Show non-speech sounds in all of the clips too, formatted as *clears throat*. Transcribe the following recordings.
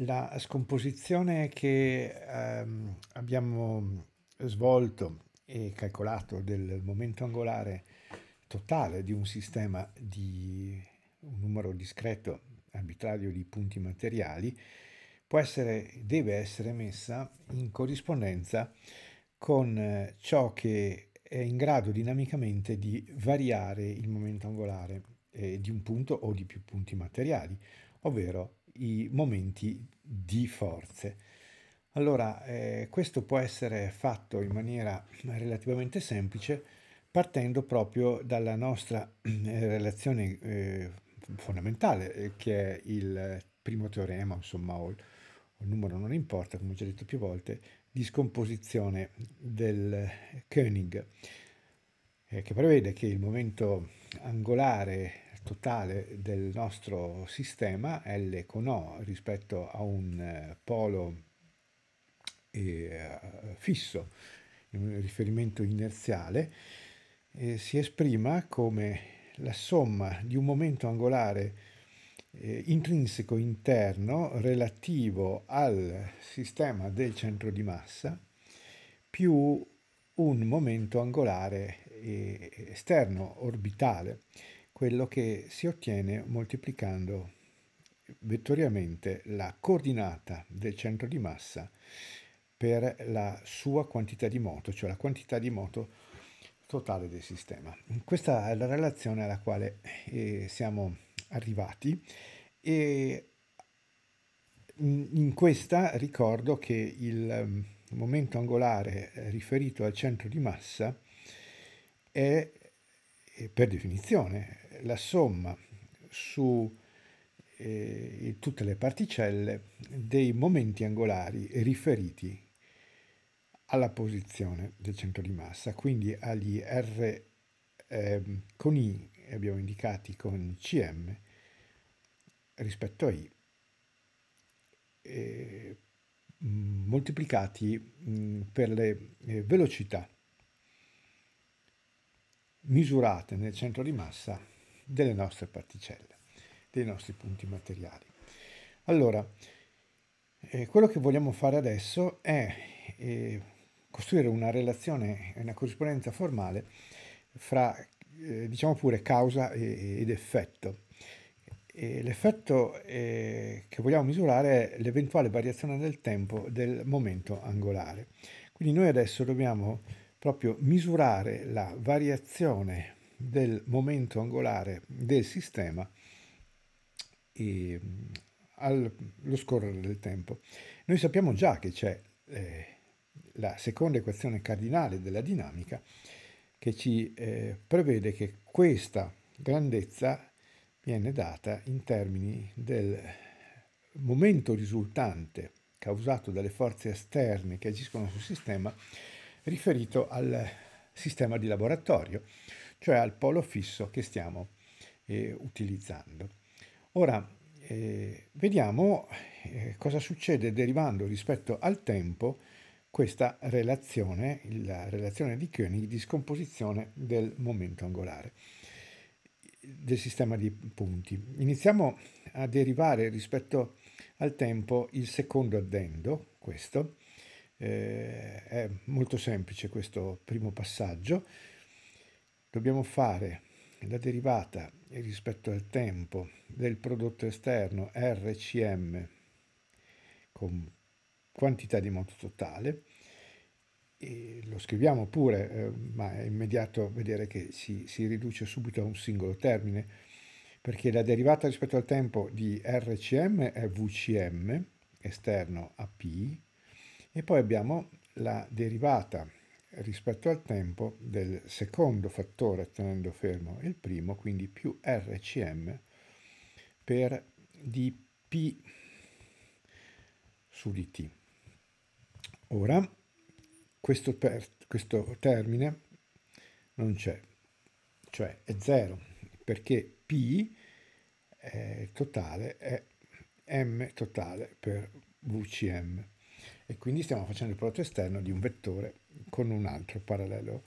La scomposizione che ehm, abbiamo svolto e calcolato del momento angolare totale di un sistema di un numero discreto arbitrario di punti materiali può essere, deve essere messa in corrispondenza con eh, ciò che è in grado dinamicamente di variare il momento angolare eh, di un punto o di più punti materiali, ovvero i momenti di forze. Allora, eh, questo può essere fatto in maniera relativamente semplice partendo proprio dalla nostra eh, relazione eh, fondamentale, eh, che è il primo teorema, insomma, o il, il numero non importa, come ho già detto più volte, di scomposizione del Koenig, eh, che prevede che il momento angolare totale del nostro sistema, L con O rispetto a un eh, polo eh, fisso, un riferimento inerziale, eh, si esprima come la somma di un momento angolare eh, intrinseco interno relativo al sistema del centro di massa più un momento angolare eh, esterno orbitale quello che si ottiene moltiplicando vettoriamente la coordinata del centro di massa per la sua quantità di moto, cioè la quantità di moto totale del sistema. Questa è la relazione alla quale eh, siamo arrivati e mm, in questa ricordo che il mm, momento angolare eh, riferito al centro di massa è eh, per definizione la somma su eh, tutte le particelle dei momenti angolari riferiti alla posizione del centro di massa, quindi agli R eh, con I abbiamo indicati con CM rispetto a I eh, moltiplicati mh, mm, per le eh, velocità misurate nel centro di massa delle nostre particelle, dei nostri punti materiali. Allora, eh, quello che vogliamo fare adesso è eh, costruire una relazione, una corrispondenza formale fra, eh, diciamo pure, causa e, ed effetto. l'effetto eh, che vogliamo misurare è l'eventuale variazione del tempo del momento angolare. Quindi noi adesso dobbiamo proprio misurare la variazione del momento angolare del sistema e, mm, allo scorrere del tempo. Noi sappiamo già che c'è eh, la seconda equazione cardinale della dinamica che ci eh, prevede che questa grandezza viene data in termini del momento risultante causato dalle forze esterne che agiscono sul sistema riferito al sistema di laboratorio, cioè al polo fisso che stiamo eh, utilizzando. Ora eh, vediamo eh, cosa succede derivando rispetto al tempo questa relazione, la relazione di Koenig di scomposizione del momento angolare del sistema di punti. Iniziamo a derivare rispetto al tempo il secondo addendo, questo, eh, è molto semplice questo primo passaggio, Dobbiamo fare la derivata rispetto al tempo del prodotto esterno RCM con quantità di moto totale. E lo scriviamo pure, eh, ma è immediato vedere che si, si riduce subito a un singolo termine, perché la derivata rispetto al tempo di RCM è VCM, esterno a P, e poi abbiamo la derivata rispetto al tempo del secondo fattore tenendo fermo il primo, quindi più RCM per dP su dt. Ora, questo, per, questo termine non c'è, cioè è 0, perché P eh, totale è M totale per VCM e quindi stiamo facendo il prodotto esterno di un vettore con un altro parallelo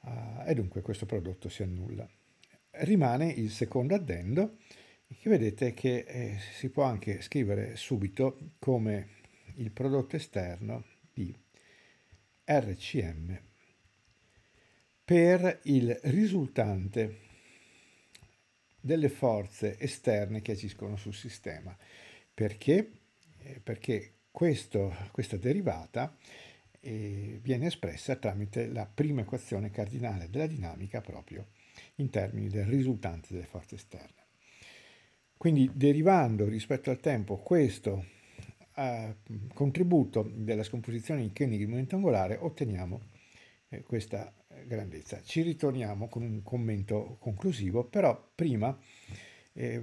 uh, e dunque questo prodotto si annulla. Rimane il secondo addendo che vedete che eh, si può anche scrivere subito come il prodotto esterno di RCM per il risultante delle forze esterne che agiscono sul sistema. Perché? Eh, perché questo, questa derivata eh, viene espressa tramite la prima equazione cardinale della dinamica proprio in termini del risultante delle forze esterne. Quindi derivando rispetto al tempo questo eh, contributo della scomposizione in cheni di momento angolare otteniamo eh, questa grandezza. Ci ritorniamo con un commento conclusivo, però prima eh,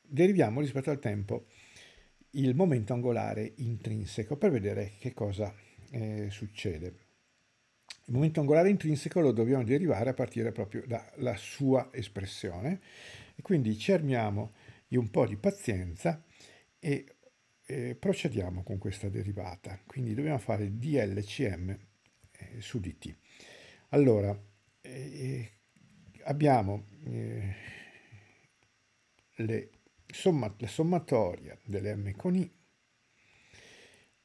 deriviamo rispetto al tempo il momento angolare intrinseco per vedere che cosa eh, succede. Il momento angolare intrinseco lo dobbiamo derivare a partire proprio dalla sua espressione e quindi ci armiamo di un po' di pazienza e eh, procediamo con questa derivata. Quindi dobbiamo fare DLCM eh, su DT. Allora, eh, eh, abbiamo eh, le somma, la sommatoria delle M con I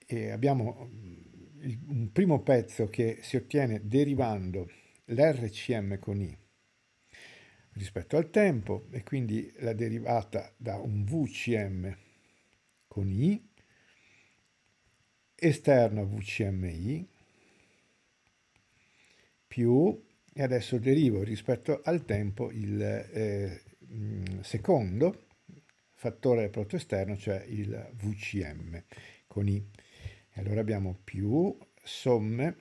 e abbiamo mm, un primo pezzo che si ottiene derivando l'RCM con I rispetto al tempo e quindi la derivata da un VCM con I esterno a VCMI più e adesso derivo rispetto al tempo il eh, mm, secondo fattore del prodotto esterno, cioè il VCM con I. E allora abbiamo più somme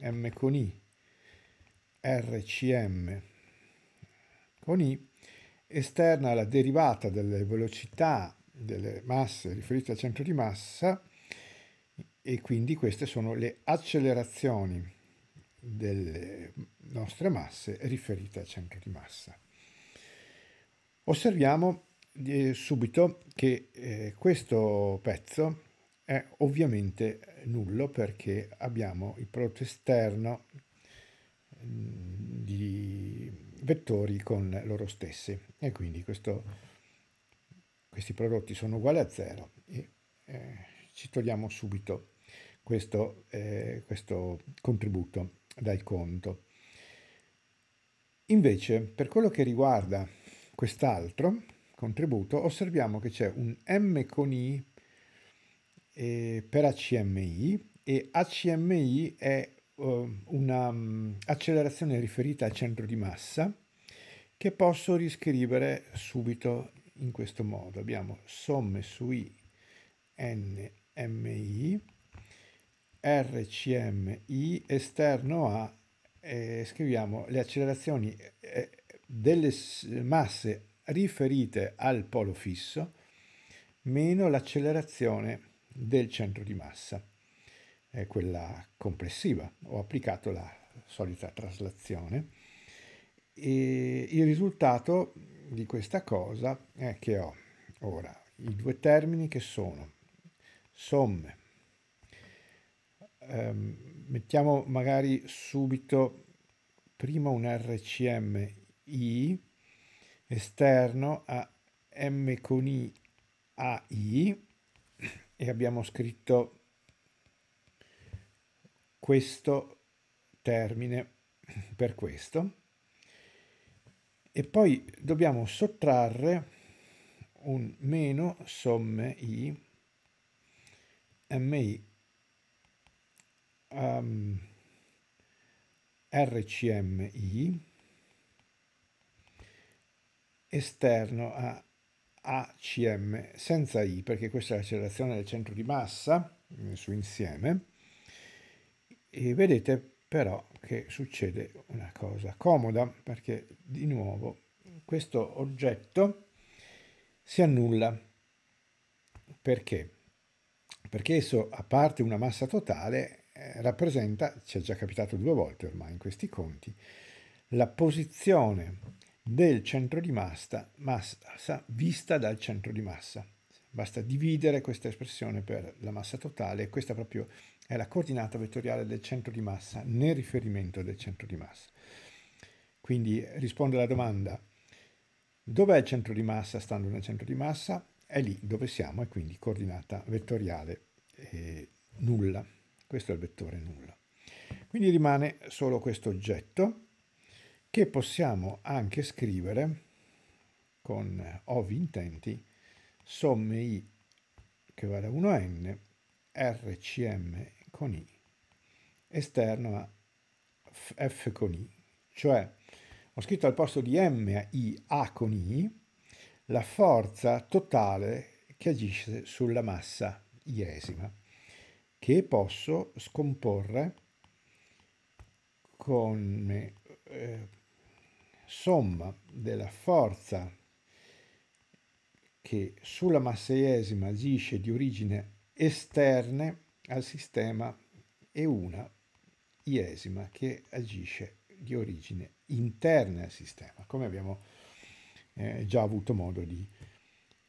M con I, RCM con I, esterna alla derivata delle velocità delle masse riferite al centro di massa e quindi queste sono le accelerazioni delle nostre masse riferite al centro di massa. Osserviamo eh, subito che eh, questo pezzo è ovviamente nullo perché abbiamo il prodotto esterno mm, di vettori con loro stessi e quindi questo, questi prodotti sono uguali a zero e eh, ci togliamo subito questo, eh, questo contributo dal conto. Invece per quello che riguarda quest'altro contributo osserviamo che c'è un M con I eh, per ACMI e ACMI è eh, un'accelerazione mm, um, riferita al centro di massa che posso riscrivere subito in questo modo. Abbiamo somme su I NMI RCMI esterno a eh, scriviamo le accelerazioni eh, eh, delle masse riferite al polo fisso meno l'accelerazione del centro di massa, è quella complessiva. Ho applicato la solita traslazione e il risultato di questa cosa è che ho ora i due termini che sono somme. Um, mettiamo magari subito prima un RCM I esterno a M con I AI e abbiamo scritto questo termine per questo e poi dobbiamo sottrarre un meno somme i mi um, rcmi esterno a ACM senza I, perché questa è l'accelerazione del centro di massa mm, su insieme, e vedete però che succede una cosa comoda, perché di nuovo questo oggetto si annulla. Perché? Perché esso, a parte una massa totale, eh, rappresenta, ci è già capitato due volte ormai in questi conti, la posizione del centro di massa, massa vista dal centro di massa. Basta dividere questa espressione per la massa totale e questa proprio è la coordinata vettoriale del centro di massa nel riferimento del centro di massa. Quindi risponde alla domanda dov'è il centro di massa stando nel centro di massa? È lì dove siamo e quindi coordinata vettoriale eh, nulla. Questo è il vettore nulla. Quindi rimane solo questo oggetto che possiamo anche scrivere con ov intenti somme i che vale 1 n rcm con i esterno a f con i cioè ho scritto al posto di m a i a con i la forza totale che agisce sulla massa iesima che posso scomporre con eh, somma della forza che sulla masseiesima agisce di origine esterne al sistema e una iesima che agisce di origine interna al sistema, come abbiamo eh, già avuto modo di,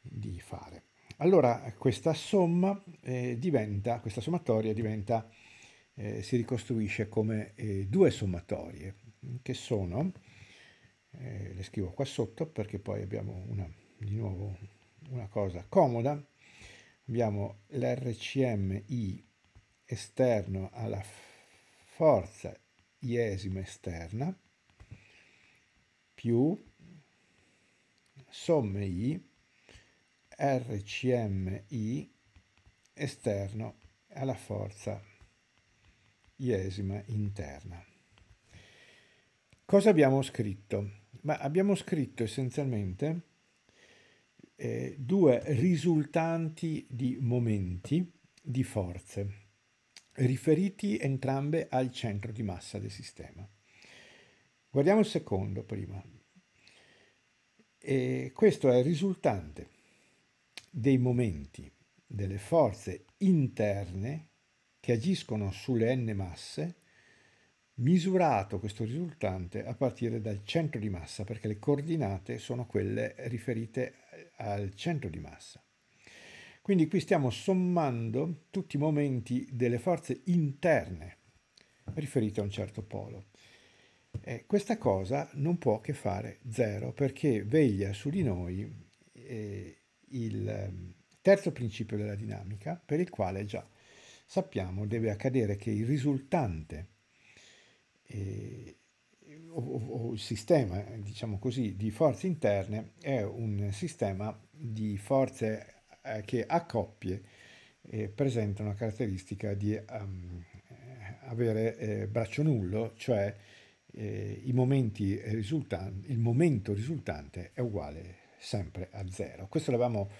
di, fare. Allora questa somma eh, diventa, questa sommatoria diventa, eh, si ricostruisce come eh, due sommatorie che sono eh, le scrivo qua sotto perché poi abbiamo una, di nuovo una cosa comoda, abbiamo l'RCMI esterno alla forza iesima esterna più somme I RCMI esterno alla forza iesima interna. Cosa abbiamo scritto? Ma abbiamo scritto essenzialmente eh, due risultanti di momenti, di forze, riferiti entrambe al centro di massa del sistema. Guardiamo il secondo prima. E questo è il risultante dei momenti, delle forze interne che agiscono sulle n masse misurato questo risultante a partire dal centro di massa, perché le coordinate sono quelle riferite al centro di massa. Quindi qui stiamo sommando tutti i momenti delle forze interne riferite a un certo polo. Eh, questa cosa non può che fare zero perché veglia su di noi eh, il ehm, terzo principio della dinamica per il quale già sappiamo deve accadere che il risultante eh, o, o, il sistema, diciamo così, di forze interne è un sistema di forze eh, che a coppie eh, presentano la caratteristica di um, avere eh, braccio nullo, cioè eh, i momenti risultanti, il momento risultante è uguale sempre a zero. Questo l'abbiamo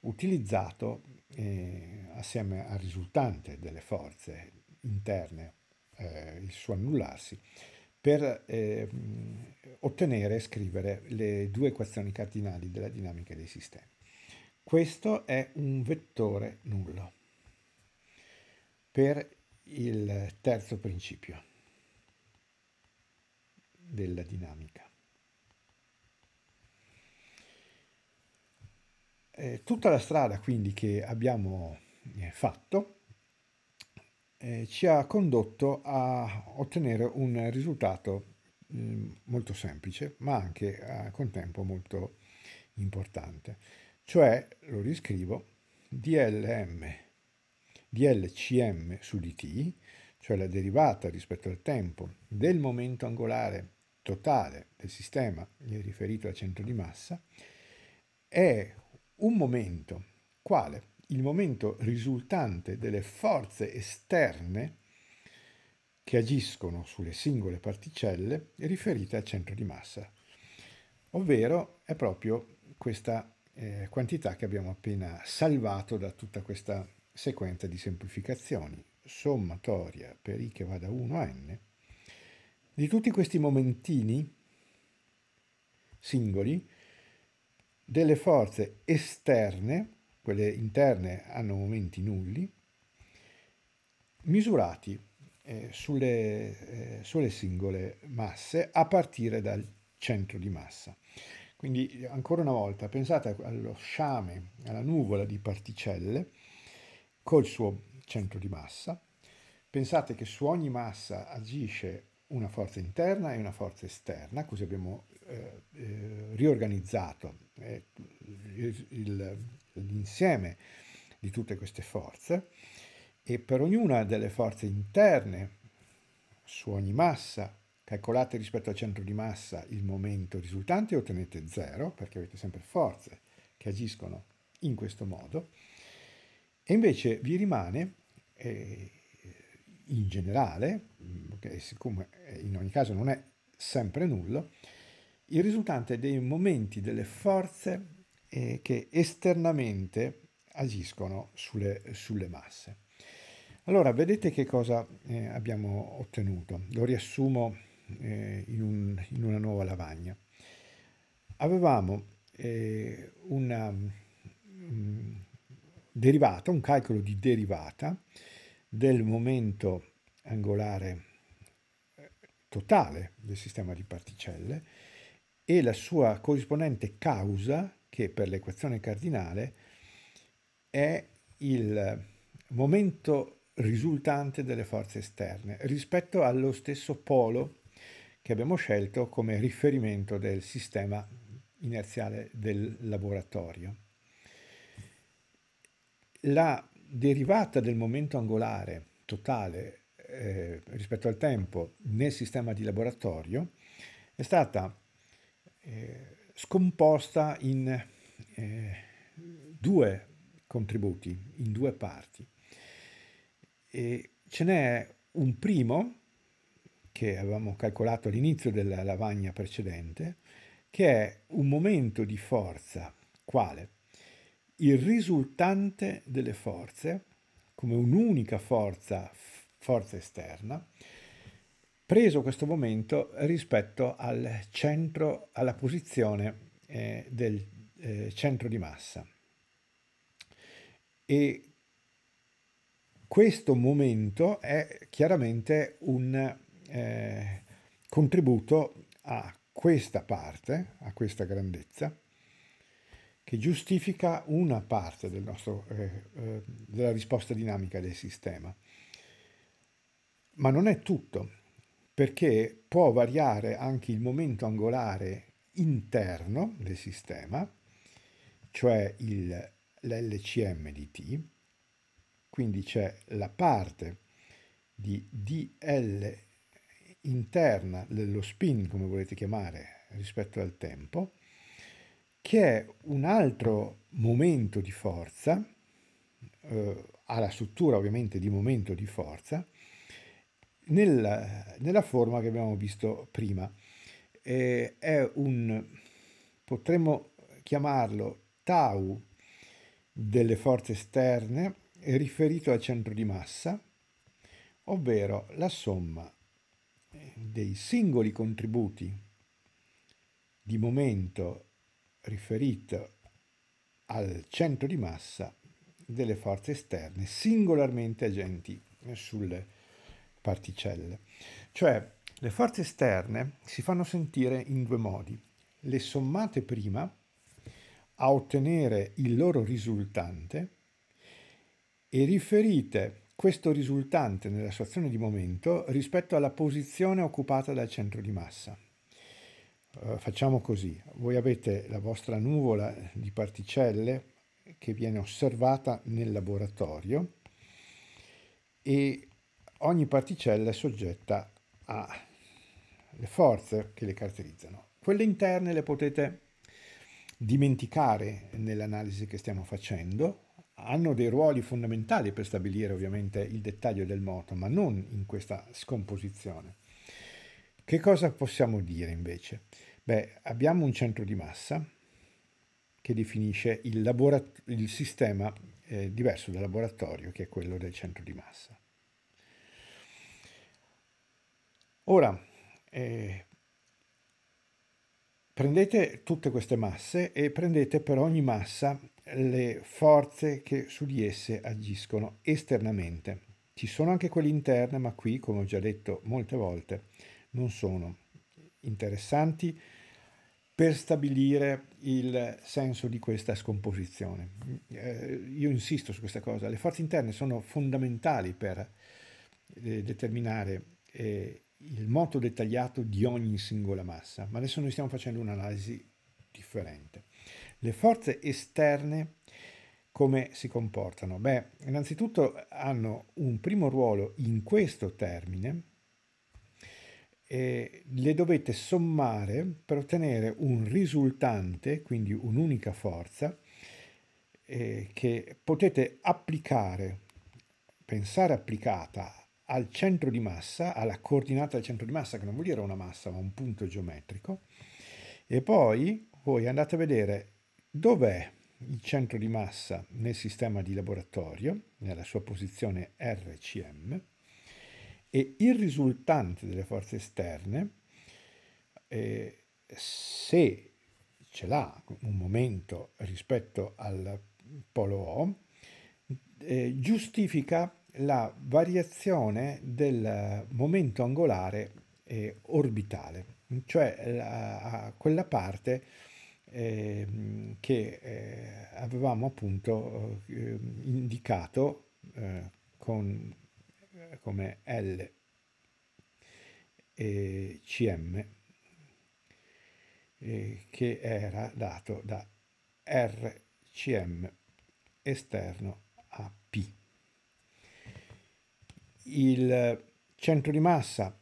utilizzato eh, assieme al risultante delle forze interne eh, il suo annullarsi, per eh, ottenere e scrivere le due equazioni cardinali della dinamica dei sistemi. Questo è un vettore nullo per il terzo principio della dinamica. Eh, tutta la strada quindi che abbiamo eh, fatto eh, ci ha condotto a ottenere un risultato eh, molto semplice, ma anche a eh, contempo molto importante. Cioè, lo riscrivo, DLM, DLCM su dt, cioè la derivata rispetto al tempo del momento angolare totale del sistema, riferito al centro di massa, è un momento quale? il momento risultante delle forze esterne che agiscono sulle singole particelle riferite al centro di massa, ovvero è proprio questa eh, quantità che abbiamo appena salvato da tutta questa sequenza di semplificazioni, sommatoria per i che va da 1 a n, di tutti questi momentini singoli delle forze esterne quelle interne hanno momenti nulli, misurati eh, sulle, eh, sulle singole masse a partire dal centro di massa. Quindi ancora una volta pensate allo sciame, alla nuvola di particelle col suo centro di massa. Pensate che su ogni massa agisce una forza interna e una forza esterna, così abbiamo eh, eh, riorganizzato eh, il, l'insieme di tutte queste forze e per ognuna delle forze interne su ogni massa calcolate rispetto al centro di massa il momento risultante e ottenete zero perché avete sempre forze che agiscono in questo modo e invece vi rimane eh, in generale, mm, che siccome eh, in ogni caso non è sempre nullo, il risultante dei momenti delle forze eh, che esternamente agiscono sulle, sulle, masse. Allora, vedete che cosa eh, abbiamo ottenuto. Lo riassumo eh, in, un, in, una nuova lavagna. Avevamo eh, una um, mm, derivata, un calcolo di derivata del momento angolare eh, totale del sistema di particelle e la sua corrispondente causa che per l'equazione cardinale è il momento risultante delle forze esterne rispetto allo stesso polo che abbiamo scelto come riferimento del sistema inerziale del laboratorio. La derivata del momento angolare totale eh, rispetto al tempo nel sistema di laboratorio è stata eh, scomposta in eh, due contributi, in due parti. E ce n'è un primo che avevamo calcolato all'inizio della lavagna precedente, che è un momento di forza, quale? Il risultante delle forze, come un'unica forza, forza esterna, preso questo momento rispetto al centro, alla posizione eh, del eh, centro di massa. E questo momento è chiaramente un eh, contributo a questa parte, a questa grandezza, che giustifica una parte del nostro, eh, eh, della risposta dinamica del sistema. Ma non è tutto perché può variare anche il momento angolare interno del sistema, cioè il, l'LCM di T, quindi c'è la parte di DL interna dello spin, come volete chiamare, rispetto al tempo, che è un altro momento di forza, eh, ha la struttura ovviamente di momento di forza, nella, nella forma che abbiamo visto prima. Eh, è un, potremmo chiamarlo tau delle forze esterne riferito al centro di massa, ovvero la somma dei singoli contributi di momento riferito al centro di massa delle forze esterne singolarmente agenti sul, particelle. Cioè le forze esterne si fanno sentire in due modi. Le sommate prima a ottenere il loro risultante e riferite questo risultante nella sua azione di momento rispetto alla posizione occupata dal centro di massa. Uh, facciamo così, voi avete la vostra nuvola di particelle che viene osservata nel laboratorio e ogni particella è soggetta alle forze che le caratterizzano. Quelle interne le potete dimenticare nell'analisi che stiamo facendo, hanno dei ruoli fondamentali per stabilire ovviamente il dettaglio del moto, ma non in questa scomposizione. Che cosa possiamo dire invece? Beh, abbiamo un centro di massa che definisce il, il sistema eh, diverso dal laboratorio, che è quello del centro di massa. Ora, eh, prendete tutte queste masse e prendete per ogni massa le forze che su di esse agiscono esternamente. Ci sono anche quelle interne, ma qui, come ho già detto molte volte, non sono interessanti per stabilire il senso di questa scomposizione. Eh, io insisto su questa cosa, le forze interne sono fondamentali per eh, determinare eh, il moto dettagliato di ogni singola massa, ma adesso noi stiamo facendo un'analisi differente. Le forze esterne come si comportano? Beh, innanzitutto hanno un primo ruolo in questo termine, e le dovete sommare per ottenere un risultante, quindi un'unica forza, eh, che potete applicare, pensare applicata al centro di massa, alla coordinata del centro di massa, che non vuol dire una massa, ma un punto geometrico, e poi voi andate a vedere dov'è il centro di massa nel sistema di laboratorio, nella sua posizione RCM, e il risultante delle forze esterne, eh, se ce l'ha un momento rispetto al polo O, eh, giustifica la variazione del momento angolare eh, orbitale, cioè la, eh, quella parte eh, che eh, avevamo appunto eh, indicato eh, con, come L e CM che era dato da RCM esterno a il centro di massa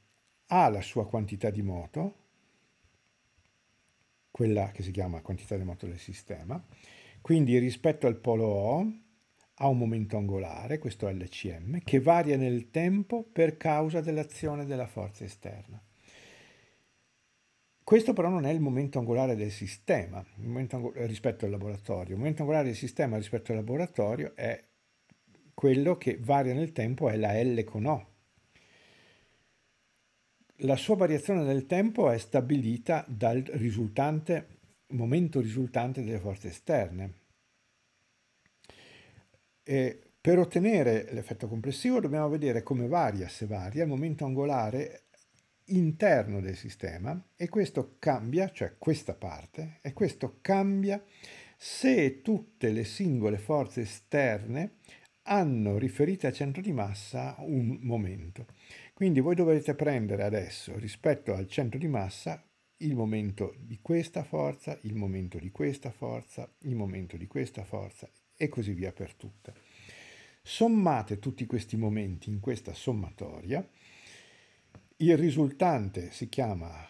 ha la sua quantità di moto, quella che si chiama quantità di moto del sistema, quindi rispetto al polo O ha un momento angolare, questo LCM, che varia nel tempo per causa dell'azione della forza esterna. Questo però non è il momento angolare del sistema angolare rispetto al laboratorio. Il momento angolare del sistema rispetto al laboratorio è quello che varia nel tempo è la L con O. La sua variazione nel tempo è stabilita dal risultante, momento risultante delle forze esterne. E per ottenere l'effetto complessivo dobbiamo vedere come varia, se varia, il momento angolare interno del sistema e questo cambia, cioè questa parte, e questo cambia se tutte le singole forze esterne hanno riferito al centro di massa un momento. Quindi voi dovete prendere adesso rispetto al centro di massa il momento di questa forza, il momento di questa forza, il momento di questa forza e così via per tutte. Sommate tutti questi momenti in questa sommatoria, il risultante si chiama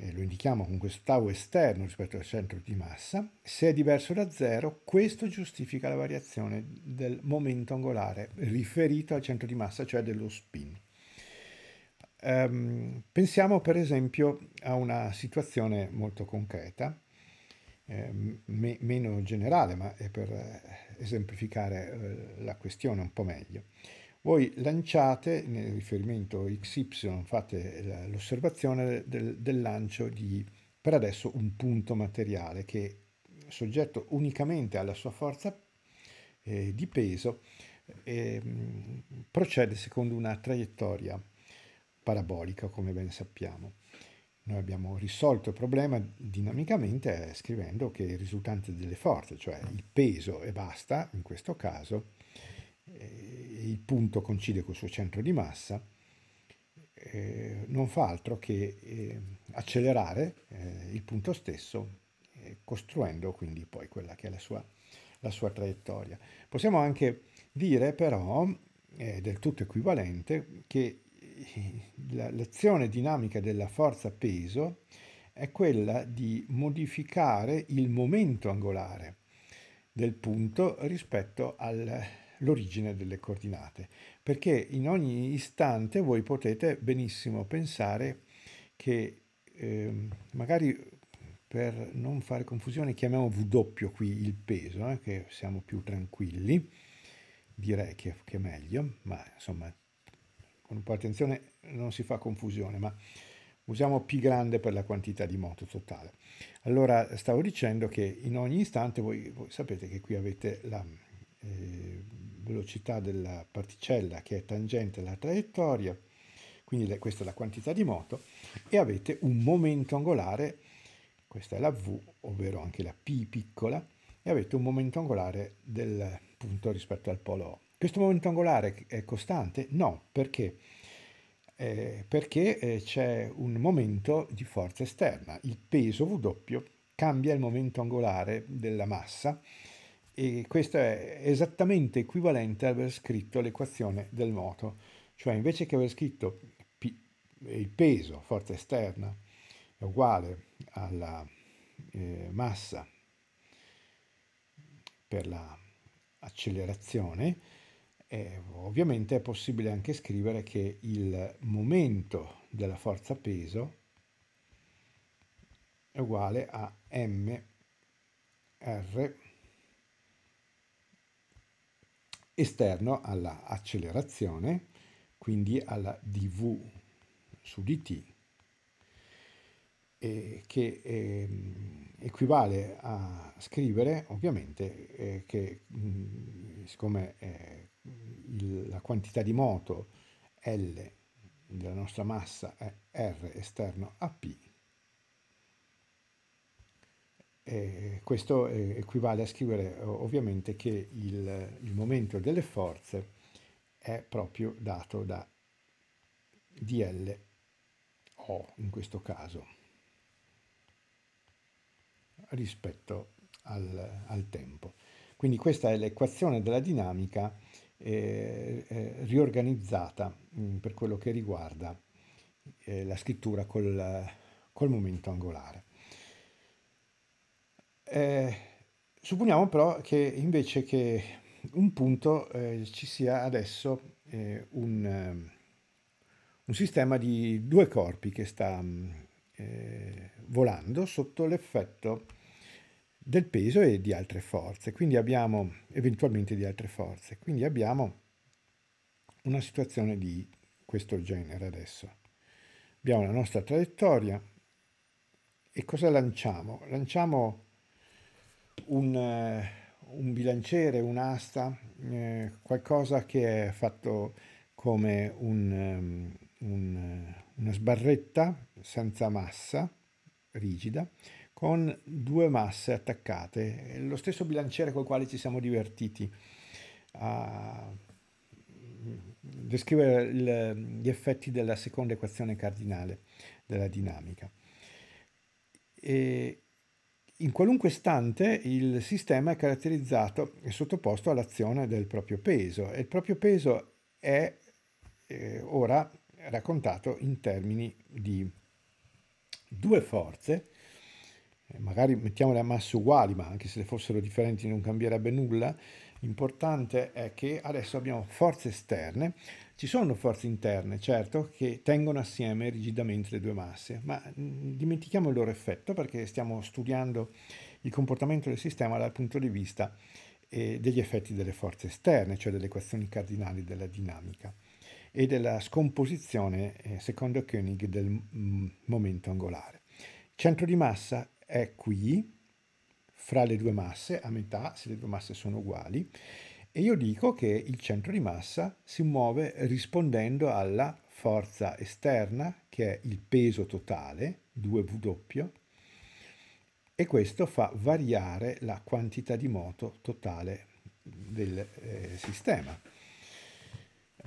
eh, lo indichiamo con questo tau esterno rispetto al centro di massa, se è diverso da zero, questo giustifica la variazione del momento angolare riferito al centro di massa, cioè dello spin. Um, pensiamo per esempio a una situazione molto concreta, eh, me meno generale, ma è per eh, esemplificare eh, la questione un po' meglio voi lanciate, nel riferimento XY, fate l'osservazione del, del, lancio di, per adesso, un punto materiale che, soggetto unicamente alla sua forza eh, di peso, eh, procede secondo una traiettoria parabolica, come ben sappiamo. Noi abbiamo risolto il problema dinamicamente eh, scrivendo che il risultante delle forze, cioè il peso e basta, in questo caso, eh, il punto coincide col suo centro di massa, eh, non fa altro che eh, accelerare eh, il punto stesso, eh, costruendo quindi poi quella che è la sua, la sua traiettoria. Possiamo anche dire però, è eh, del tutto equivalente, che l'azione dinamica della forza peso è quella di modificare il momento angolare del punto rispetto al, l'origine delle coordinate, perché in ogni istante voi potete benissimo pensare che eh, magari per non fare confusione chiamiamo W qui il peso, eh, che siamo più tranquilli, direi che, che è meglio, ma insomma con un po' attenzione non si fa confusione, ma usiamo P grande per la quantità di moto totale. Allora stavo dicendo che in ogni istante voi, voi sapete che qui avete la, eh, velocità della particella che è tangente alla traiettoria, quindi questa è la quantità di moto, e avete un momento angolare, questa è la V, ovvero anche la P piccola, e avete un momento angolare del punto rispetto al polo O. Questo momento angolare è costante? No, perché? Eh, perché eh, c'è un momento di forza esterna, il peso W cambia il momento angolare della massa e questo è esattamente equivalente ad aver scritto l'equazione del moto, cioè invece che aver scritto P, il peso, forza esterna, è uguale alla eh, massa per l'accelerazione, la eh, ovviamente è possibile anche scrivere che il momento della forza peso è uguale a mr esterno alla accelerazione, quindi alla dv su dt, eh, che eh, equivale a scrivere ovviamente eh, che mh, mm, siccome eh, il, la quantità di moto L della nostra massa è R esterno a P, eh, questo eh, equivale a scrivere ovviamente che il, il, momento delle forze è proprio dato da DL O in questo caso rispetto al, al tempo. Quindi questa è l'equazione della dinamica eh, eh riorganizzata mh, mm, per quello che riguarda eh, la scrittura col, col momento angolare. Eh, supponiamo però che invece che un punto eh, ci sia adesso eh, un, eh, un, sistema di due corpi che sta mm, eh, volando sotto l'effetto del peso e di altre forze, quindi abbiamo eventualmente di altre forze, quindi abbiamo una situazione di questo genere adesso. Abbiamo la nostra traiettoria e cosa lanciamo? Lanciamo un, eh, un bilanciere, un'asta, eh, qualcosa che è fatto come un, ehm, un, eh, una sbarretta senza massa, rigida, con due masse attaccate. È lo stesso bilanciere con il quale ci siamo divertiti a mm, descrivere il, gli effetti della seconda equazione cardinale della dinamica. E in qualunque istante il sistema è caratterizzato e sottoposto all'azione del proprio peso e il proprio peso è eh, ora raccontato in termini di due forze, eh, magari mettiamole a masse uguali, ma anche se le fossero differenti non cambierebbe nulla, l'importante è che adesso abbiamo forze esterne ci sono forze interne, certo, che tengono assieme rigidamente le due masse, ma dimentichiamo il loro effetto perché stiamo studiando il comportamento del sistema dal punto di vista eh, degli effetti delle forze esterne, cioè delle equazioni cardinali della dinamica e della scomposizione, eh, secondo Koenig, del mm, momento angolare. Il centro di massa è qui, fra le due masse, a metà, se le due masse sono uguali, e io dico che il centro di massa si muove rispondendo alla forza esterna, che è il peso totale, 2W, e questo fa variare la quantità di moto totale del eh, sistema.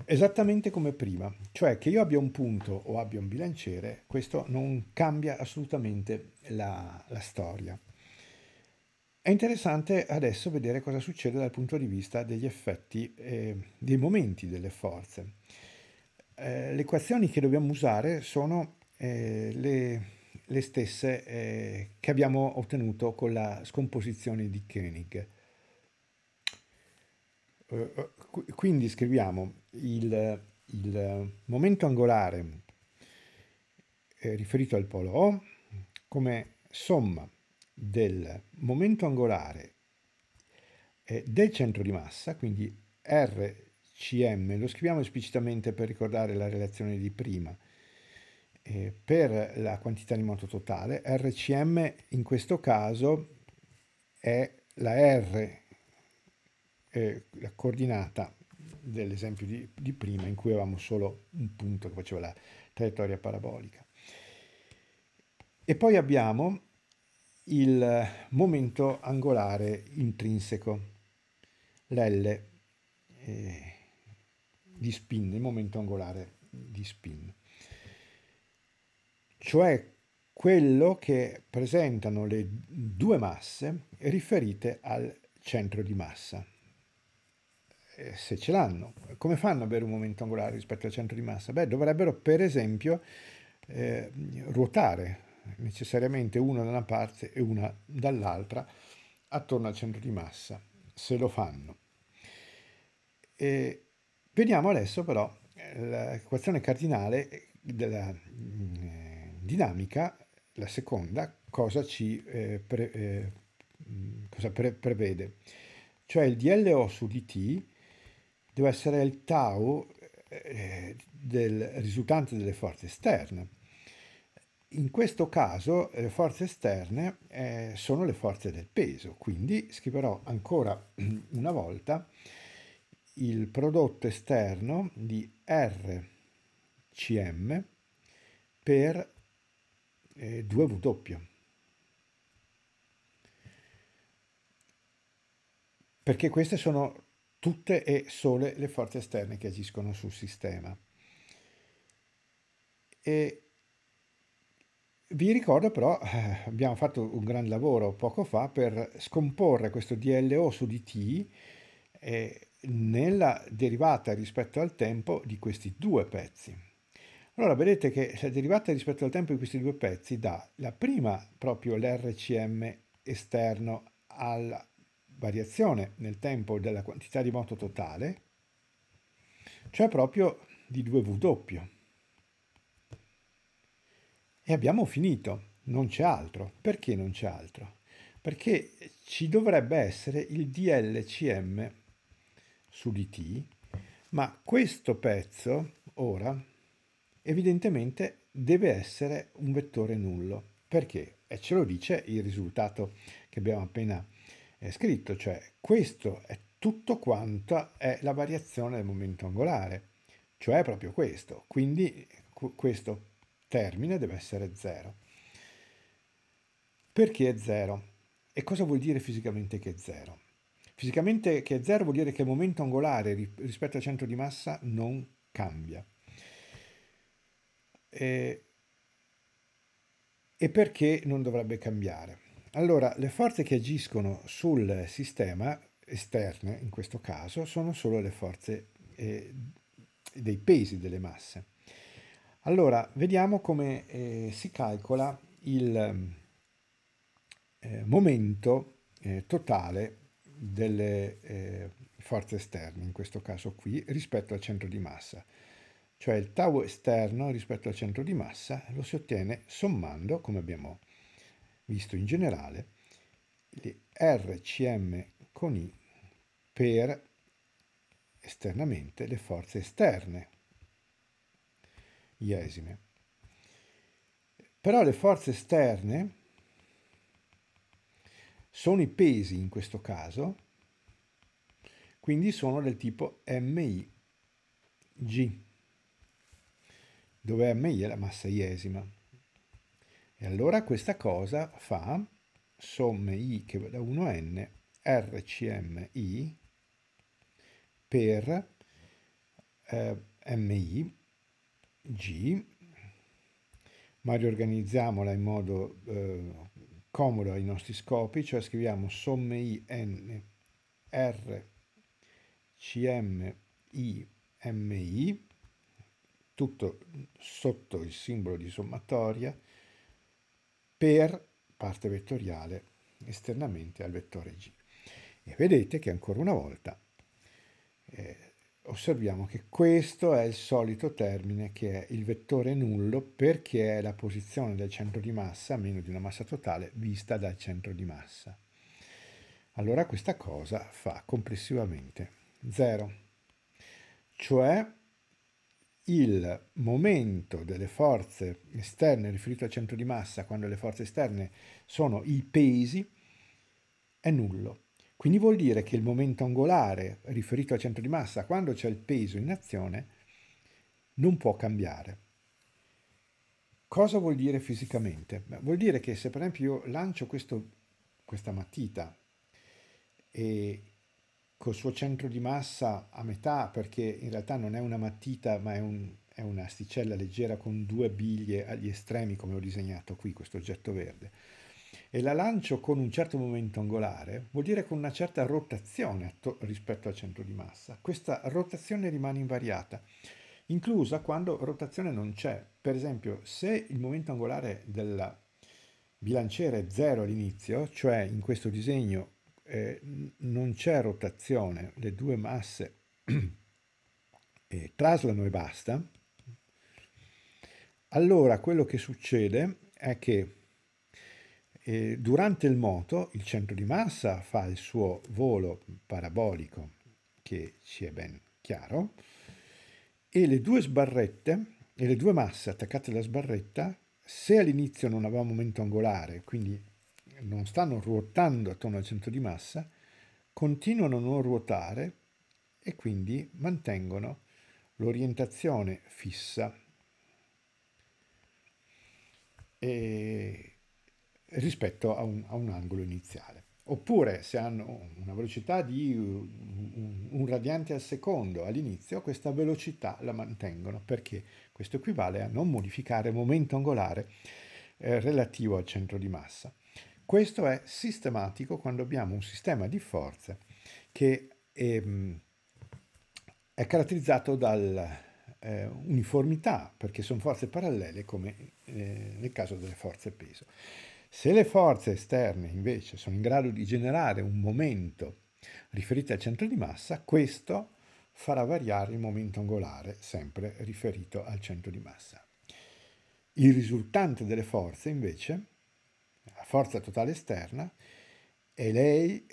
Esattamente come prima, cioè che io abbia un punto o abbia un bilanciere, questo non cambia assolutamente la, la storia. È interessante adesso vedere cosa succede dal punto di vista degli effetti, eh, dei momenti delle forze. Eh, le equazioni che dobbiamo usare sono eh, le, le, stesse eh, che abbiamo ottenuto con la scomposizione di Koenig. Eh, eh, quindi scriviamo il, il momento angolare eh, riferito al polo O come somma del momento angolare del centro di massa, quindi RCM, lo scriviamo esplicitamente per ricordare la relazione di prima, eh, per la quantità di moto totale, RCM in questo caso è la R, eh, la coordinata dell'esempio di, di, prima in cui avevamo solo un punto che faceva la traiettoria parabolica. E poi abbiamo il momento angolare intrinseco, l'L eh, di spin, il momento angolare di spin, cioè quello che presentano le due masse riferite al centro di massa. Eh, se ce l'hanno, come fanno ad avere un momento angolare rispetto al centro di massa? Beh, dovrebbero per esempio eh, ruotare necessariamente una da una parte e una dall'altra attorno al centro di massa, se lo fanno. E vediamo adesso però eh, l'equazione cardinale della mm, dinamica, la seconda, cosa ci eh, pre, eh, mm, cosa pre, prevede. Cioè il DLO su dt deve essere il tau eh, del risultante delle forze esterne in questo caso le eh, forze esterne eh, sono le forze del peso, quindi scriverò ancora *clears throat* una volta il prodotto esterno di RCM per eh, 2W. Perché queste sono tutte e sole le forze esterne che agiscono sul sistema. E vi ricordo però, eh, abbiamo fatto un gran lavoro poco fa per scomporre questo DLO su dt eh, nella derivata rispetto al tempo di questi due pezzi. Allora vedete che la derivata rispetto al tempo di questi due pezzi dà la prima proprio l'RCM esterno alla variazione nel tempo della quantità di moto totale, cioè proprio di 2W doppio e abbiamo finito, non c'è altro. Perché non c'è altro? Perché ci dovrebbe essere il DLCM su DT, ma questo pezzo ora evidentemente deve essere un vettore nullo. Perché? E ce lo dice il risultato che abbiamo appena eh, scritto, cioè questo è tutto quanto è la variazione del momento angolare, cioè proprio questo. Quindi eh, questo termine deve essere 0. Perché è 0? E cosa vuol dire fisicamente che è 0? Fisicamente che è 0 vuol dire che il momento angolare rispetto al centro di massa non cambia. E, e perché non dovrebbe cambiare? Allora, le forze che agiscono sul sistema, esterne in questo caso, sono solo le forze eh, dei pesi delle masse. Allora, vediamo come eh, si calcola il eh, momento eh, totale delle eh, forze esterne, in questo caso qui, rispetto al centro di massa. Cioè il tau esterno rispetto al centro di massa lo si ottiene sommando, come abbiamo visto in generale, le RCM con I per esternamente le forze esterne iesime. Però le forze esterne sono i pesi in questo caso, quindi sono del tipo MIG, dove MI è la massa iesima. E allora questa cosa fa somme I che va da 1 a N RCMI per eh, MI G, ma riorganizziamola in modo eh, comodo ai nostri scopi, cioè scriviamo somme I, N, R, CM, I, M I, tutto sotto il simbolo di sommatoria, per parte vettoriale esternamente al vettore G. E vedete che ancora una volta eh, osserviamo che questo è il solito termine che è il vettore nullo perché è la posizione del centro di massa, meno di una massa totale, vista dal centro di massa. Allora questa cosa fa complessivamente 0, cioè il momento delle forze esterne riferito al centro di massa, quando le forze esterne sono i pesi, è nullo quindi vuol dire che il momento angolare riferito al centro di massa, quando c'è il peso in azione, non può cambiare. Cosa vuol dire fisicamente? Vuol dire che se per esempio io lancio questo, questa matita e col suo centro di massa a metà, perché in realtà non è una matita ma è, un, è un'asticella leggera con due biglie agli estremi come ho disegnato qui, questo oggetto verde, e la lancio con un certo momento angolare, vuol dire con una certa rotazione rispetto al centro di massa. Questa rotazione rimane invariata, inclusa quando rotazione non c'è. Per esempio, se il momento angolare del bilanciere è zero all'inizio, cioè in questo disegno eh, non c'è rotazione, le due masse *clears throat* eh, traslano e basta, allora quello che succede è che eh, durante il moto il centro di massa fa il suo volo parabolico, che ci è ben chiaro, e le due sbarrette e le due masse attaccate alla sbarretta, se all'inizio non avevamo momento angolare, quindi non stanno ruotando attorno al centro di massa, continuano a non ruotare e quindi mantengono l'orientazione fissa. E rispetto a un, a un angolo iniziale. Oppure se hanno una velocità di un radiante al secondo all'inizio, questa velocità la mantengono perché questo equivale a non modificare il momento angolare eh, relativo al centro di massa. Questo è sistematico quando abbiamo un sistema di forze che ehm, è caratterizzato dall'uniformità, eh, perché sono forze parallele come eh, nel caso delle forze peso. Se le forze esterne invece sono in grado di generare un momento riferito al centro di massa, questo farà variare il momento angolare, sempre riferito al centro di massa. Il risultante delle forze, invece, la forza totale esterna, è lei,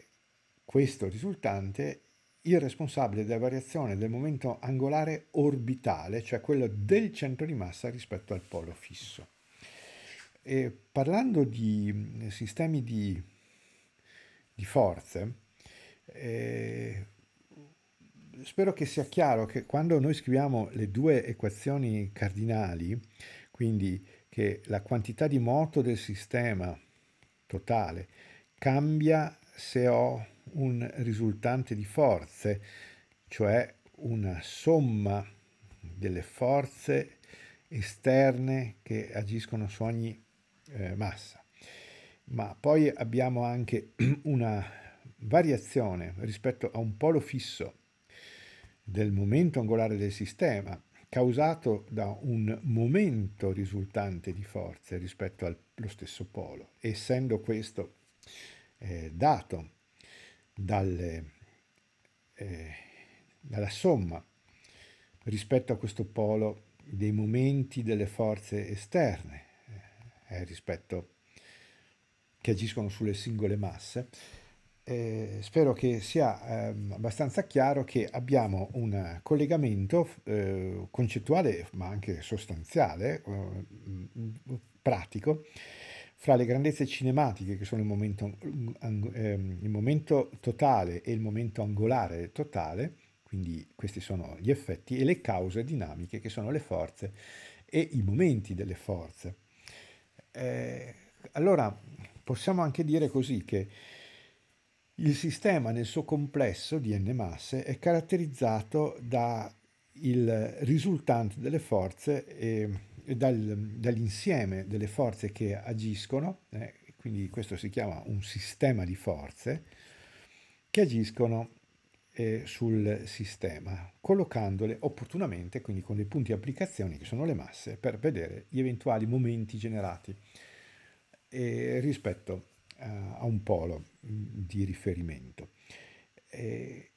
questo risultante, il responsabile della variazione del momento angolare orbitale, cioè quello del centro di massa rispetto al polo fisso. E parlando di eh, sistemi di, di forze, eh, spero che sia chiaro che quando noi scriviamo le due equazioni cardinali, quindi che la quantità di moto del sistema totale cambia se ho un risultante di forze, cioè una somma delle forze esterne che agiscono su ogni eh, massa. Ma poi abbiamo anche *clears throat* una variazione rispetto a un polo fisso del momento angolare del sistema causato da un momento risultante di forze rispetto allo stesso polo, essendo questo eh, dato dalle, eh, dalla somma rispetto a questo polo dei momenti delle forze esterne eh, rispetto che agiscono sulle singole masse. Eh, spero che sia ehm, abbastanza chiaro che abbiamo un collegamento eh, concettuale ma anche sostanziale, mm, pratico, fra le grandezze cinematiche che sono il momento, ehm, il momento totale e il momento angolare totale, quindi questi sono gli effetti, e le cause dinamiche che sono le forze e i momenti delle forze eh, allora possiamo anche dire così che il sistema nel suo complesso di n masse è caratterizzato dal risultante delle forze e, e dal, dall'insieme delle forze che agiscono, eh, quindi questo si chiama un sistema di forze, che agiscono eh, sul sistema, collocandole opportunamente, quindi con dei punti di applicazione che sono le masse, per vedere gli eventuali momenti generati eh, rispetto eh, a un polo mm, di riferimento. Eh,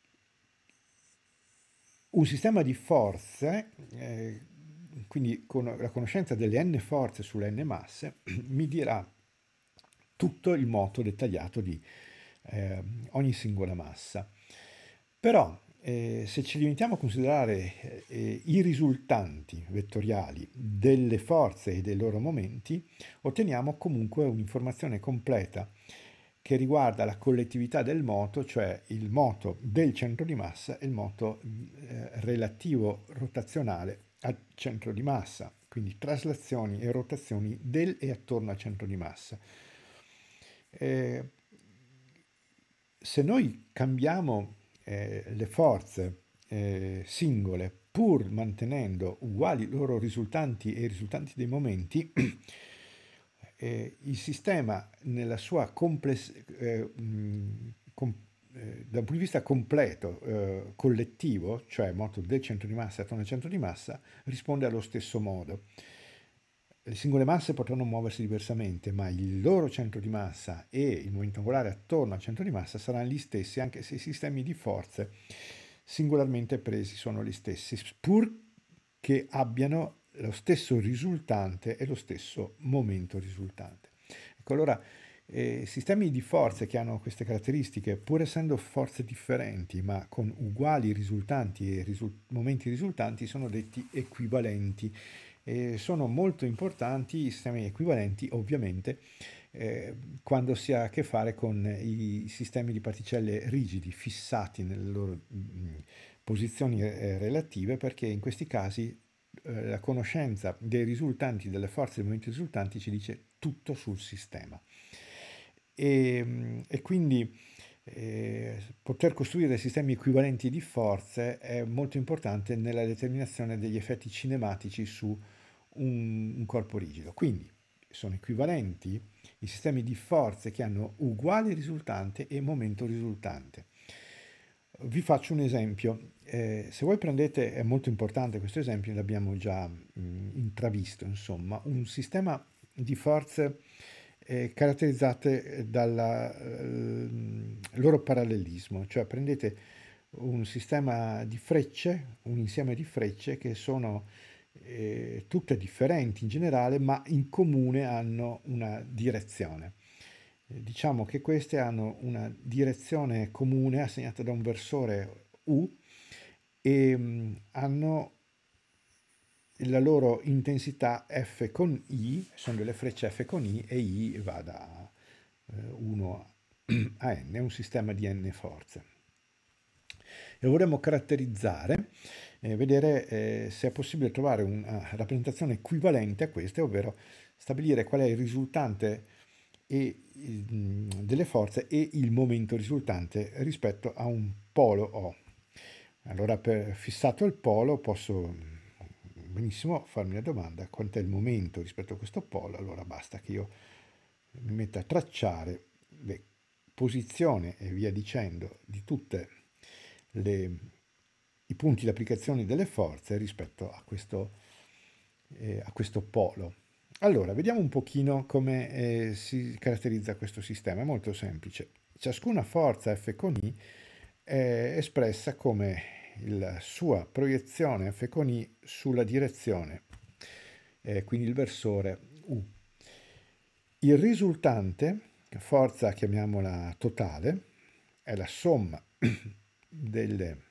un sistema di forze, eh, quindi con la conoscenza delle n forze sulle n masse, *clears throat* mi dirà tutto il moto dettagliato di eh, ogni singola massa. Però eh, se ci limitiamo a considerare eh, i risultanti vettoriali delle forze e dei loro momenti, otteniamo comunque un'informazione completa che riguarda la collettività del moto, cioè il moto del centro di massa e il moto eh, relativo rotazionale al centro di massa, quindi traslazioni e rotazioni del e attorno al centro di massa. Eh, se noi cambiamo eh, le forze eh, singole, pur mantenendo uguali i loro risultanti e i risultanti dei momenti, *clears throat* eh, il sistema nella sua compless- eh, com- eh, da un punto di vista completo, collettivo, cioè moto del centro di massa attorno al centro di massa, risponde allo stesso modo le singole masse potranno muoversi diversamente, ma il loro centro di massa e il momento angolare attorno al centro di massa saranno gli stessi, anche se i sistemi di forze singolarmente presi sono gli stessi, purché abbiano lo stesso risultante e lo stesso momento risultante. Ecco allora, eh, sistemi di forze che hanno queste caratteristiche, pur essendo forze differenti ma con uguali risultanti e risul- momenti risultanti, sono detti equivalenti eh, sono molto importanti i sistemi equivalenti ovviamente eh, quando si ha a che fare con i sistemi di particelle rigidi, fissati nelle loro mh, mm, posizioni eh, relative, perché in questi casi eh, la conoscenza dei risultanti, delle forze dei movimenti risultanti ci dice tutto sul sistema. E, mm, e quindi eh, poter costruire sistemi equivalenti di forze è molto importante nella determinazione degli effetti cinematici su un, un corpo rigido. Quindi sono equivalenti i sistemi di forze che hanno uguale risultante e momento risultante. Vi faccio un esempio. Eh, se voi prendete, è molto importante questo esempio, l'abbiamo già mh, mm, intravisto, insomma, un sistema di forze eh, caratterizzate dal eh, loro parallelismo, cioè prendete un sistema di frecce, un insieme di frecce che sono eh, tutte differenti in generale, ma in comune hanno una direzione. Eh, diciamo che queste hanno una direzione comune assegnata da un versore U e mh, mm, hanno la loro intensità F con I, sono delle frecce F con I e I va da 1 eh, a N, è un sistema di N forze. E vorremmo caratterizzare eh, vedere eh, se è possibile trovare una eh, rappresentazione equivalente a questa, ovvero stabilire qual è il risultante e, mm, delle forze e il momento risultante rispetto a un polo O. Allora, per fissato il polo, posso mm, benissimo farmi la domanda è il momento rispetto a questo polo, allora basta che io mi metta a tracciare le posizione e via dicendo di tutte le i punti di applicazione delle forze rispetto a questo, eh, a questo polo. Allora, vediamo un pochino come eh, si caratterizza questo sistema, è molto semplice. Ciascuna forza F con I è espressa come la sua proiezione F con I sulla direzione, eh, quindi il versore U. Il risultante, forza chiamiamola totale, è la somma *clears throat* delle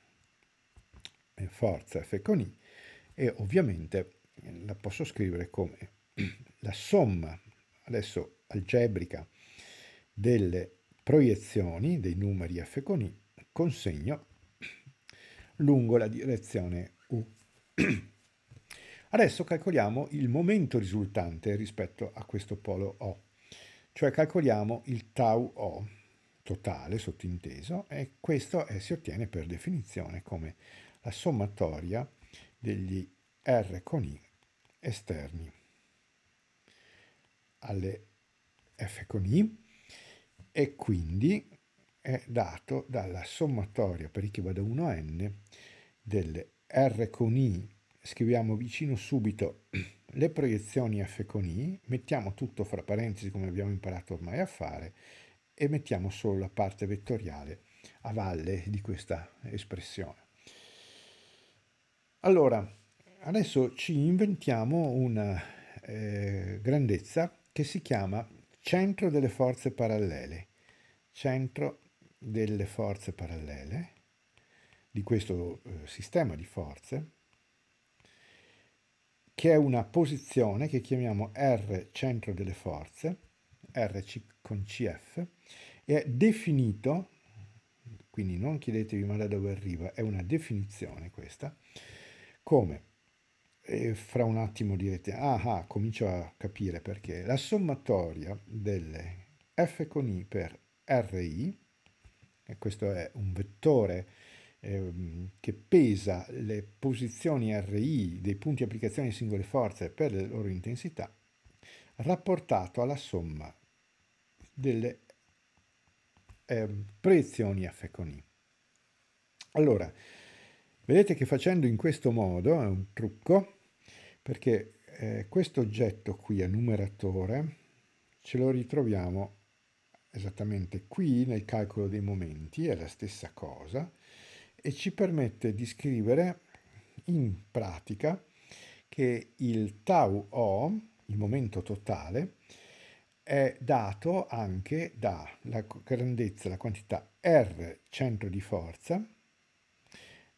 eh, forza F con I e ovviamente eh, la posso scrivere come *clears throat* la somma adesso algebrica delle proiezioni dei numeri F con I con segno *clears throat* lungo la direzione U. *clears throat* Adesso calcoliamo il momento risultante rispetto a questo polo O, cioè calcoliamo il tau O totale sottinteso e questo è, eh, si ottiene per definizione come la sommatoria degli R con I esterni alle F con I e quindi è dato dalla sommatoria per i che va da 1 a n delle R con I scriviamo vicino subito le proiezioni F con I mettiamo tutto fra parentesi come abbiamo imparato ormai a fare e mettiamo solo la parte vettoriale a valle di questa espressione allora, adesso ci inventiamo una eh, grandezza che si chiama centro delle forze parallele. Centro delle forze parallele di questo eh, sistema di forze che è una posizione che chiamiamo R centro delle forze, R con CF, è definito, quindi non chiedetevi ma da dove arriva, è una definizione questa, come? E fra un attimo direte, ah ah, comincio a capire perché. La sommatoria delle f con i per ri, e questo è un vettore eh, che pesa le posizioni ri dei punti di applicazione di singole forze per le loro intensità, rapportato alla somma delle eh, proiezioni f con i. Allora, Vedete che facendo in questo modo, è un trucco, perché eh, questo oggetto qui a numeratore ce lo ritroviamo esattamente qui nel calcolo dei momenti, è la stessa cosa, e ci permette di scrivere in pratica che il tau O, il momento totale, è dato anche dalla grandezza, la quantità R centro di forza,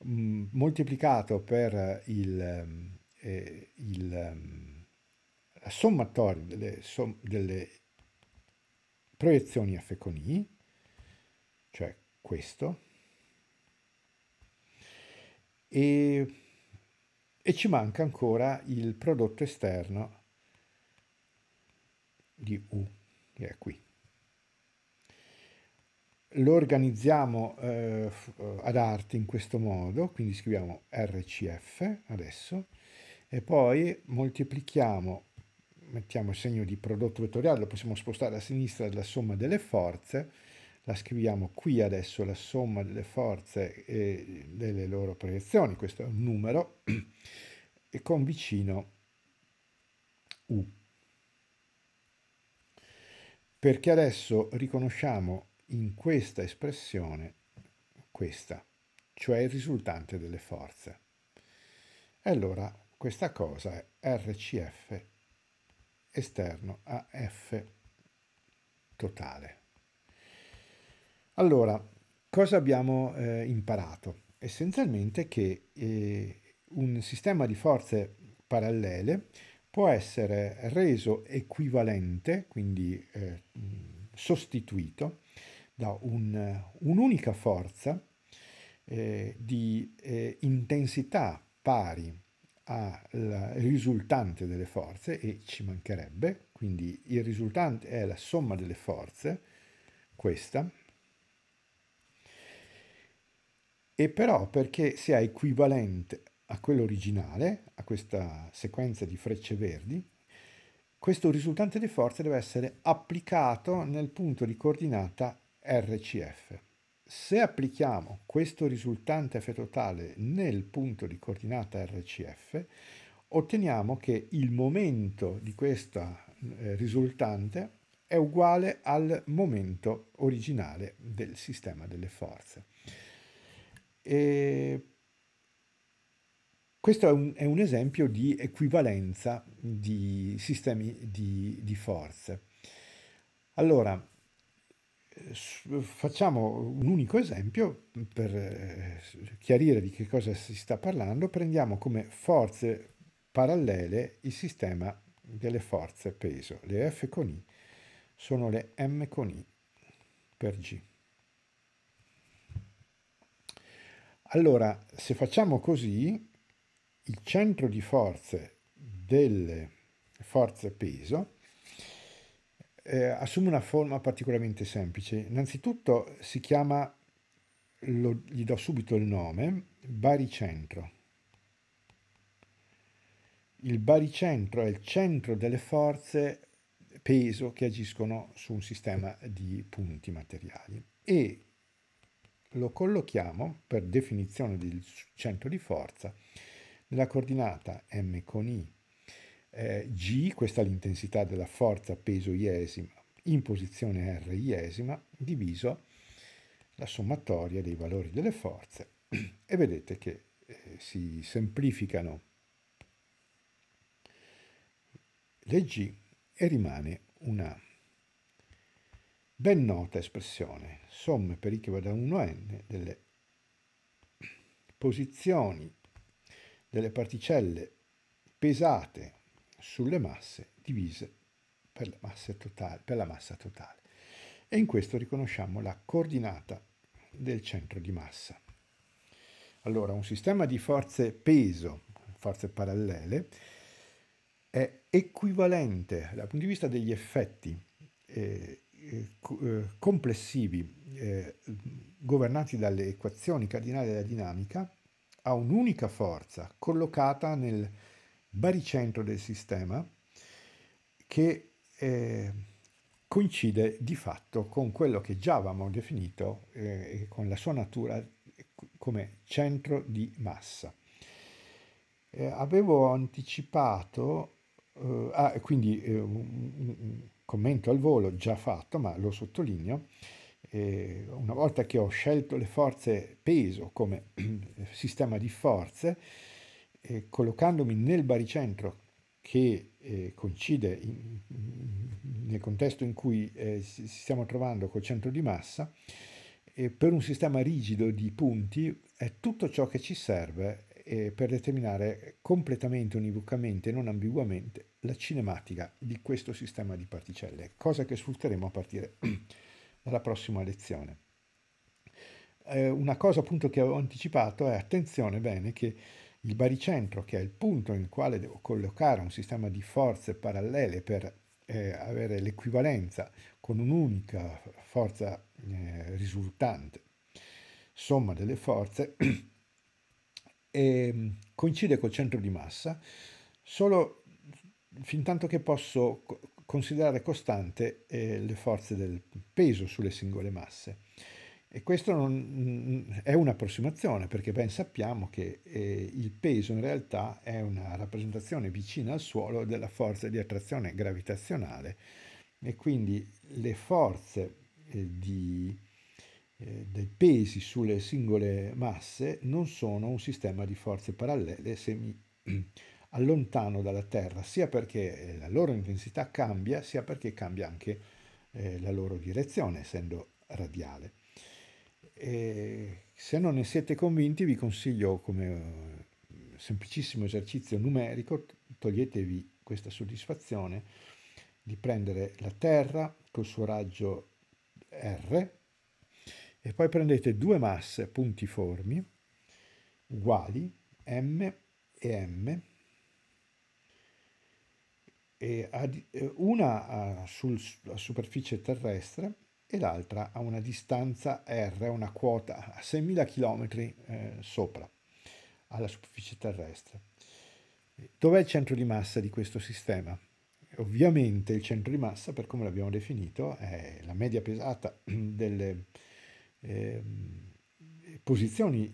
moltiplicato per il, eh, il ehm, eh, ehm, sommatorio delle, som, delle proiezioni f con i, cioè questo, e, e ci manca ancora il prodotto esterno di u, che è qui lo organizziamo eh, eh, ad arte in questo modo, quindi scriviamo RCF adesso, e poi moltiplichiamo, mettiamo il segno di prodotto vettoriale, lo possiamo spostare a sinistra della somma delle forze, la scriviamo qui adesso, la somma delle forze e delle loro proiezioni, questo è un numero, e con vicino U. Perché adesso riconosciamo in questa espressione questa, cioè il risultante delle forze. E allora questa cosa è RCF esterno a F totale. Allora, cosa abbiamo eh, imparato? Essenzialmente che eh, un sistema di forze parallele può essere reso equivalente, quindi eh, sostituito, da un, un'unica forza eh, di eh, intensità pari al risultante delle forze e ci mancherebbe, quindi il risultante è la somma delle forze, questa, e però perché sia equivalente a quello originale, a questa sequenza di frecce verdi, questo risultante di forze deve essere applicato nel punto di coordinata RCF. Se applichiamo questo risultante f totale nel punto di coordinata RCF, otteniamo che il momento di questa eh, risultante è uguale al momento originale del sistema delle forze. E questo è un, è un, esempio di equivalenza di sistemi di, di forze. Allora, eh, facciamo un unico esempio per eh, chiarire di che cosa si sta parlando. Prendiamo come forze parallele il sistema delle forze peso. Le F con I sono le M con I per G. Allora, se facciamo così, il centro di forze delle forze peso eh, assume una forma particolarmente semplice. Innanzitutto si chiama, lo, gli do subito il nome, baricentro. Il baricentro è il centro delle forze peso che agiscono su un sistema di punti materiali e lo collochiamo per definizione del centro di forza nella coordinata m con i eh, G, questa è l'intensità della forza peso iesima, in posizione R iesima, diviso la sommatoria dei valori delle forze *clears throat* e vedete che eh, si semplificano le G e rimane una ben nota espressione, somme per i che perichiva da 1 a n delle posizioni delle particelle pesate sulle masse divise per la massa totale. La massa totale. E in questo riconosciamo la coordinata del centro di massa. Allora, un sistema di forze peso, forze parallele, è equivalente dal punto di vista degli effetti eh, eh, eh complessivi eh, governati dalle equazioni cardinali della dinamica a un'unica forza collocata nel baricentro del sistema che eh, coincide di fatto con quello che già avevamo definito eh, con la sua natura eh, come centro di massa. Eh, avevo anticipato, eh, ah, quindi eh, un, commento al volo già fatto, ma lo sottolineo, una volta che ho scelto le forze peso come *clears throat* sistema di forze, eh, collocandomi nel baricentro che eh, coincide in, nel contesto in cui eh, ci stiamo trovando col centro di massa, eh, per un sistema rigido di punti è tutto ciò che ci serve eh, per determinare completamente, univocamente, non ambiguamente, la cinematica di questo sistema di particelle, cosa che sfrutteremo a partire *clears throat* dalla prossima lezione. Eh, una cosa appunto che avevo anticipato è attenzione bene che il baricentro, che è il punto in quale devo collocare un sistema di forze parallele per eh, avere l'equivalenza con un'unica forza eh, risultante, somma delle forze, *clears throat* e coincide col centro di massa solo fin tanto che posso considerare costante eh, le forze del peso sulle singole masse. E questa mm, è un'approssimazione perché ben sappiamo che eh, il peso in realtà è una rappresentazione vicina al suolo della forza di attrazione gravitazionale e quindi le forze eh, di, eh, dei pesi sulle singole masse non sono un sistema di forze parallele se mi *clears throat* allontano dalla Terra, sia perché eh, la loro intensità cambia, sia perché cambia anche eh, la loro direzione, essendo radiale. E se non ne siete convinti vi consiglio come eh, semplicissimo esercizio numerico, toglietevi questa soddisfazione di prendere la Terra col suo raggio R e poi prendete due masse puntiformi uguali M e M e eh, una ah, sulla superficie terrestre e l'altra a una distanza R, una quota a 6.000 km eh, sopra, alla superficie terrestre. Dov'è il centro di massa di questo sistema? Ovviamente il centro di massa, per come l'abbiamo definito, è la media pesata *clears throat* delle ehm, eh, posizioni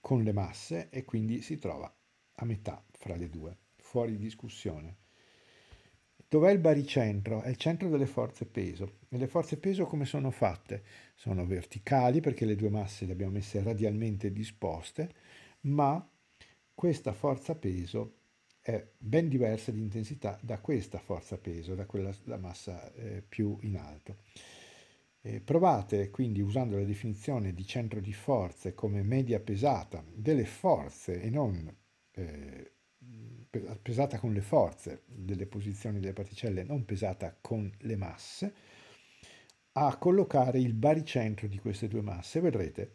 con le masse e quindi si trova a metà fra le due, fuori discussione. Dov'è il baricentro? È il centro delle forze peso. E le forze peso come sono fatte? Sono verticali perché le due masse le abbiamo messe radialmente disposte, ma questa forza peso è ben diversa di intensità da questa forza peso, da quella da massa eh, più in alto. E provate quindi usando la definizione di centro di forze come media pesata delle forze e non eh, pesata con le forze delle posizioni delle particelle, non pesata con le masse, a collocare il baricentro di queste due masse. Vedrete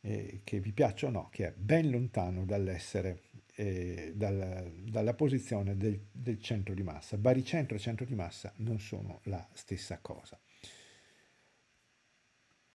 eh, che vi piaccia o no, che è ben lontano dall'essere, eh, dalla, dalla posizione del, del centro di massa. Baricentro e centro di massa non sono la stessa cosa.